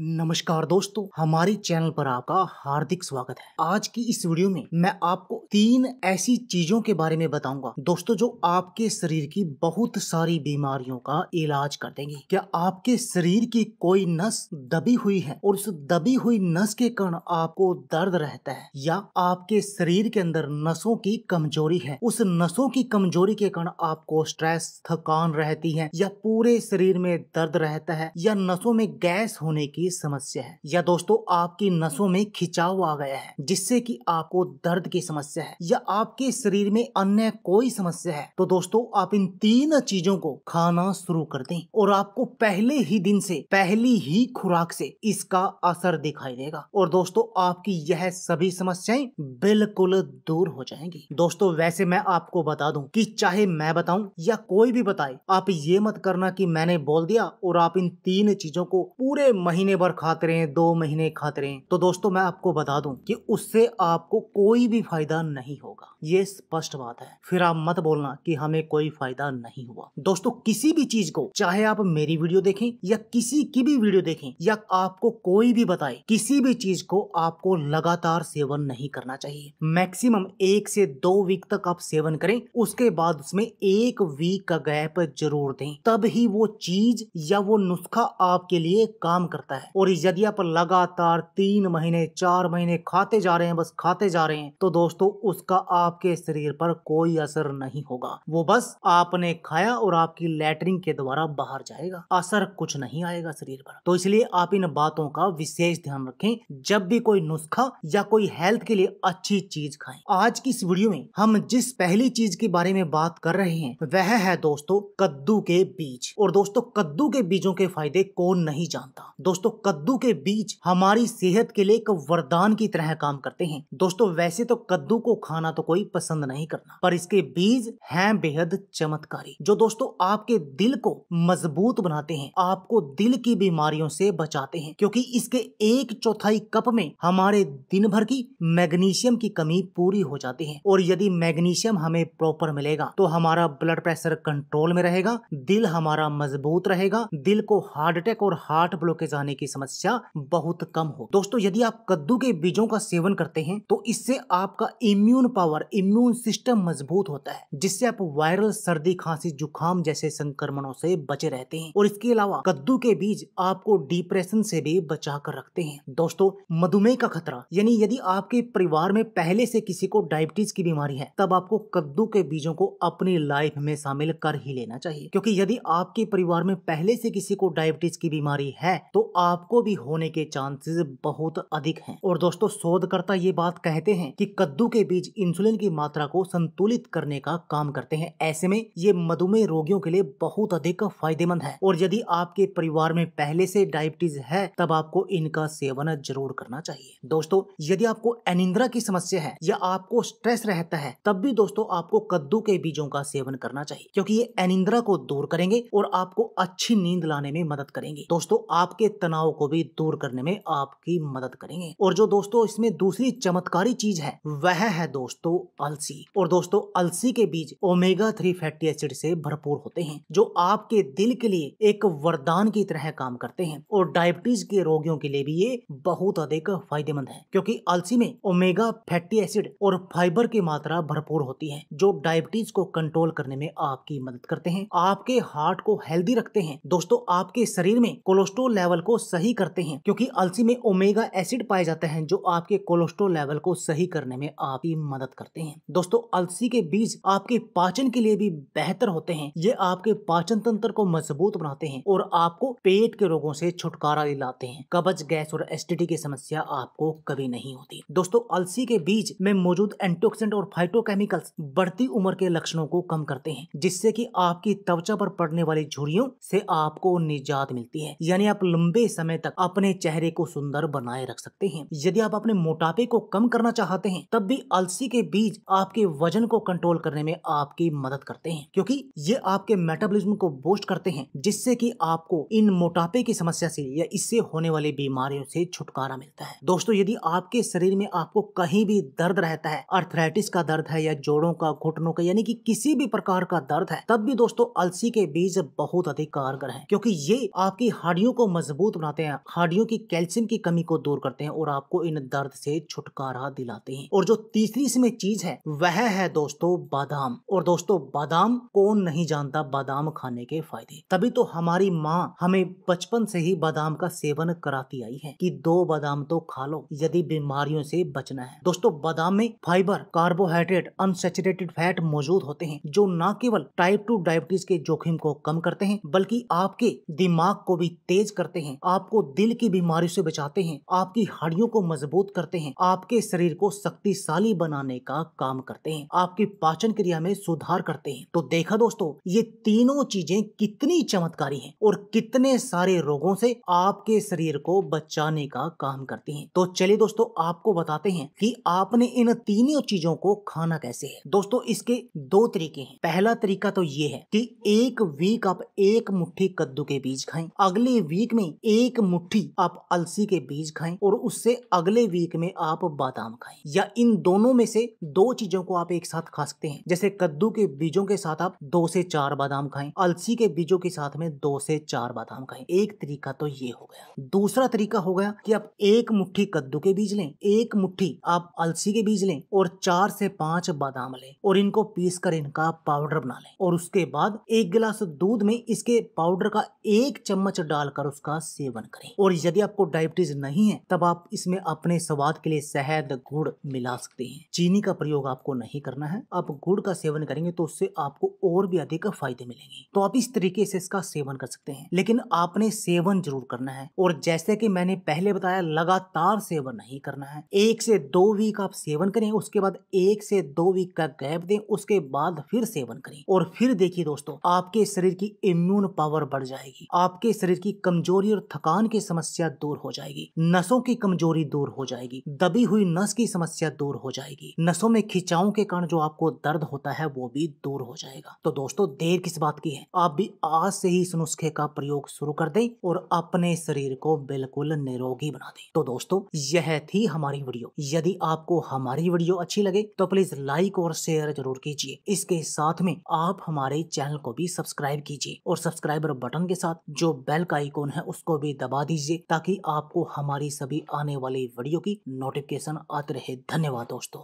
नमस्कार दोस्तों हमारे चैनल पर आपका हार्दिक स्वागत है आज की इस वीडियो में मैं आपको तीन ऐसी चीजों के बारे में बताऊंगा दोस्तों जो आपके शरीर की बहुत सारी बीमारियों का इलाज कर देंगे क्या आपके शरीर की कोई नस दबी हुई है और उस दबी हुई नस के कारण आपको दर्द रहता है या आपके शरीर के अंदर नसों की कमजोरी है उस नसों की कमजोरी के कारण आपको स्ट्रेस थकान रहती है या पूरे शरीर में दर्द रहता है या नसों में गैस होने की की समस्या है या दोस्तों आपकी नसों में खिंचाव आ गया है जिससे कि आपको दर्द की समस्या है या आपके शरीर में अन्य कोई समस्या है तो दोस्तों आप इन तीन चीजों को खाना शुरू कर दें और आपको पहले ही दिन से पहली ही खुराक से इसका असर दिखाई देगा और दोस्तों आपकी यह सभी समस्याएं बिल्कुल दूर हो जाएंगी दोस्तों वैसे मैं आपको बता दूं कि चाहे मैं बताऊं या कोई भी बताए आप ये मत करना कि मैंने बोल दिया और आप इन तीन चीजों को पूरे महीने भर खाते रहे दो महीने खाते रहे तो दोस्तों मैं आपको बता दूं कि उससे आपको कोई भी फायदा नहीं होगा ये स्पष्ट बात है फिर आप मत बोलना कि हमें कोई फायदा नहीं हुआ दोस्तों किसी भी चीज को चाहे आप मेरी वीडियो देखें या किसी की भी वीडियो देखें या आपको कोई भी बताए किसी भी चीज को आपको लगातार सेवन नहीं करना चाहिए मैक्सिमम एक से दो वीक तक आप सेवन करें उसके बाद उसमें एक वीक का गैप जरूर दें तब ही वो चीज या वो नुस्खा आपके लिए काम करता है और इस जदिया पर लगातार तीन महीने चार महीने खाते जा रहे हैं बस खाते जा रहे हैं तो दोस्तों उसका आपके शरीर पर कोई असर नहीं होगा वो बस आपने खाया और आपकी लेटरिंग के द्वारा बाहर जाएगा असर कुछ नहीं आएगा शरीर पर तो इसलिए आप इन बातों का विशेष ध्यान रखें जब भी कोई नुस्खा या कोई हेल्थ के लिए अच्छी चीज खाएं आज की इस वीडियो में हम जिस पहली चीज के बारे में बात कर रहे हैं वह है दोस्तों कद्दू के बीज और दोस्तों कद्दू के बीजों के फायदे कौन नहीं जानता दोस्तों कद्दू के बीज हमारी सेहत के लिए एक वरदान की तरह काम करते हैं दोस्तों वैसे तो कद्दू को खाना तो कोई पसंद नहीं करना पर इसके बीज हैं बेहद चमत्कारी जो दोस्तों आपके दिल को मजबूत बनाते हैं आपको दिल की बीमारियों से बचाते हैं क्योंकि इसके एक चौथाई कप में हमारे दिन भर की मैग्नीशियम की कमी पूरी हो जाती है और यदि मैग्नीशियम हमें प्रॉपर मिलेगा तो हमारा ब्लड प्रेशर कंट्रोल में रहेगा दिल हमारा मजबूत रहेगा दिल को हार्ट अटैक और हार्ट ब्लॉकेज आने की समस्या बहुत कम हो दोस्तों यदि आप कद्दू के बीजों का सेवन करते हैं तो इससे आपका इम्यून पावर इम्यून सिस्टम मजबूत होता है जिससे आप वायरल सर्दी खांसी जुकाम जैसे संक्रमणों से बचे रहते हैं और इसके अलावा कद्दू के बीज आपको डिप्रेशन से भी बचा कर रखते हैं दोस्तों मधुमेह का खतरा यानी यदि आपके परिवार में पहले से किसी को डायबिटीज की बीमारी है तब आपको कद्दू के बीजों को अपनी लाइफ में शामिल कर ही लेना चाहिए क्योंकि यदि आपके परिवार में पहले से किसी को डायबिटीज की बीमारी है तो आप आपको भी होने के चांसेस बहुत अधिक हैं और दोस्तों शोधकर्ता ये बात कहते हैं कि कद्दू के बीज इंसुलिन की मात्रा को संतुलित करने का काम करते हैं ऐसे में ये मधुमेह रोगियों के लिए बहुत अधिक फायदेमंद है और यदि आपके परिवार में पहले से डायबिटीज है तब आपको इनका सेवन जरूर करना चाहिए दोस्तों यदि आपको अनिंद्रा की समस्या है या आपको स्ट्रेस रहता है तब भी दोस्तों आपको कद्दू के बीजों का सेवन करना चाहिए क्योंकि ये अनिंद्रा को दूर करेंगे और आपको अच्छी नींद लाने में मदद करेंगे दोस्तों आपके तनाव तनाव को भी दूर करने में आपकी मदद करेंगे और जो दोस्तों इसमें दूसरी चमत्कारी चीज है वह है दोस्तों अलसी और दोस्तों अलसी के बीज ओमेगा थ्री फैटी एसिड से भरपूर होते हैं जो आपके दिल के लिए एक वरदान की तरह काम करते हैं और डायबिटीज के रोगियों के लिए भी ये बहुत अधिक फायदेमंद है क्योंकि अलसी में ओमेगा फैटी एसिड और फाइबर की मात्रा भरपूर होती है जो डायबिटीज को कंट्रोल करने में आपकी मदद करते हैं आपके हार्ट को हेल्दी रखते हैं दोस्तों आपके शरीर में कोलेस्ट्रोल लेवल को सही करते हैं क्योंकि अलसी में ओमेगा एसिड पाए जाते हैं जो आपके कोलेस्ट्रोल लेवल को सही करने में आपकी मदद करते हैं दोस्तों अलसी के बीज आपके पाचन के लिए भी बेहतर होते हैं ये आपके पाचन तंत्र को मजबूत बनाते हैं और आपको पेट के रोगों से छुटकारा दिलाते हैं कब्ज गैस और एसिडिटी की समस्या आपको कभी नहीं होती दोस्तों अलसी के बीज में मौजूद एंटीऑक्सीडेंट और फाइटोकेमिकल्स बढ़ती उम्र के लक्षणों को कम करते हैं जिससे कि आपकी त्वचा पर पड़ने वाली झुरियों से आपको निजात मिलती है यानी आप लंबे समय तक अपने चेहरे को सुंदर बनाए रख सकते हैं यदि आप अपने मोटापे को कम करना चाहते हैं तब भी अलसी के बीज आपके वजन को कंट्रोल करने में आपकी मदद करते हैं क्योंकि ये आपके मेटाबॉलिज्म को बूस्ट करते हैं जिससे कि आपको इन मोटापे की समस्या से या इससे होने वाली बीमारियों से छुटकारा मिलता है दोस्तों यदि आपके शरीर में आपको कहीं भी दर्द रहता है अर्थराइटिस का दर्द है या जोड़ों का घुटनों का यानी कि किसी भी प्रकार का दर्द है तब भी दोस्तों अलसी के बीज बहुत अधिक कारगर है क्योंकि ये आपकी हड्डियों को मजबूत बना अपनाते हैं हड्डियों की कैल्शियम की कमी को दूर करते हैं और आपको इन दर्द से छुटकारा दिलाते हैं और जो तीसरी इसमें चीज है वह है दोस्तों बादाम और दोस्तों बादाम कौन नहीं जानता बादाम खाने के फायदे तभी तो हमारी माँ हमें बचपन से ही बादाम का सेवन कराती आई है कि दो बादाम तो खा लो यदि बीमारियों से बचना है दोस्तों बादाम में फाइबर कार्बोहाइड्रेट अनसेचुरेटेड फैट मौजूद होते हैं जो न केवल टाइप टू डायबिटीज के जोखिम को कम करते हैं बल्कि आपके दिमाग को भी तेज करते हैं आप आपको दिल की बीमारी से बचाते हैं आपकी हड्डियों को मजबूत करते हैं आपके शरीर को शक्तिशाली बनाने का काम करते हैं आपकी पाचन क्रिया में सुधार करते हैं तो देखा दोस्तों ये तीनों चीजें कितनी चमत्कारी हैं और कितने सारे रोगों से आपके शरीर को बचाने का काम करती हैं तो चलिए दोस्तों आपको बताते हैं कि आपने इन तीनों चीजों को खाना कैसे है दोस्तों इसके दो तरीके हैं पहला तरीका तो ये है कि एक वीक आप एक मुट्ठी कद्दू के बीज खाएं अगले वीक में एक एक मुट्ठी आप अलसी के बीज खाएं और उससे अगले वीक में आप बादाम खाएं या इन दोनों में से दो चीजों को आप एक साथ खा सकते हैं जैसे कद्दू के बीजों के साथ आप दो से चार बादाम खाएं अलसी के बीजों के साथ में दो से चार बादाम खाएं एक तरीका तो ये हो गया दूसरा तरीका हो गया कि आप एक मुट्ठी कद्दू के बीज लें एक मुट्ठी आप अलसी के बीज लें और चार से पांच बादाम लें और इनको पीस कर इनका पाउडर बना लें और उसके बाद एक गिलास दूध में इसके पाउडर का एक चम्मच डालकर उसका सेवन सेवन करें और यदि आपको डायबिटीज नहीं है तब आप इसमें अपने स्वाद के लिए शहद गुड़ मिला सकते हैं चीनी का प्रयोग आपको नहीं करना है आप गुड़ का सेवन करेंगे तो उससे आपको और भी अधिक फायदे मिलेंगे तो आप इस तरीके से इसका सेवन कर सकते हैं लेकिन आपने सेवन जरूर करना है और जैसे कि मैंने पहले बताया लगातार सेवन नहीं करना है एक से दो वीक आप सेवन करें उसके बाद एक से दो वीक का गैप दें उसके बाद फिर सेवन करें और फिर देखिए दोस्तों आपके शरीर की इम्यून पावर बढ़ जाएगी आपके शरीर की कमजोरी और थक थकान की समस्या दूर हो जाएगी नसों की कमजोरी दूर हो जाएगी दबी हुई नस की समस्या दूर हो जाएगी नसों में खिंचाओं के कारण जो आपको दर्द होता है वो भी दूर हो जाएगा तो दोस्तों देर किस बात की है आप भी आज से ही इस नुस्खे का प्रयोग शुरू कर दें और अपने शरीर को बिल्कुल निरोगी बना दें तो दोस्तों यह थी हमारी वीडियो यदि आपको हमारी वीडियो अच्छी लगे तो प्लीज लाइक और शेयर जरूर कीजिए इसके साथ में आप हमारे चैनल को भी सब्सक्राइब कीजिए और सब्सक्राइबर बटन के साथ जो बेल का आइकॉन है उसको भी पे दबा दीजिए ताकि आपको हमारी सभी आने वाली वीडियो की नोटिफिकेशन आते रहे धन्यवाद दोस्तों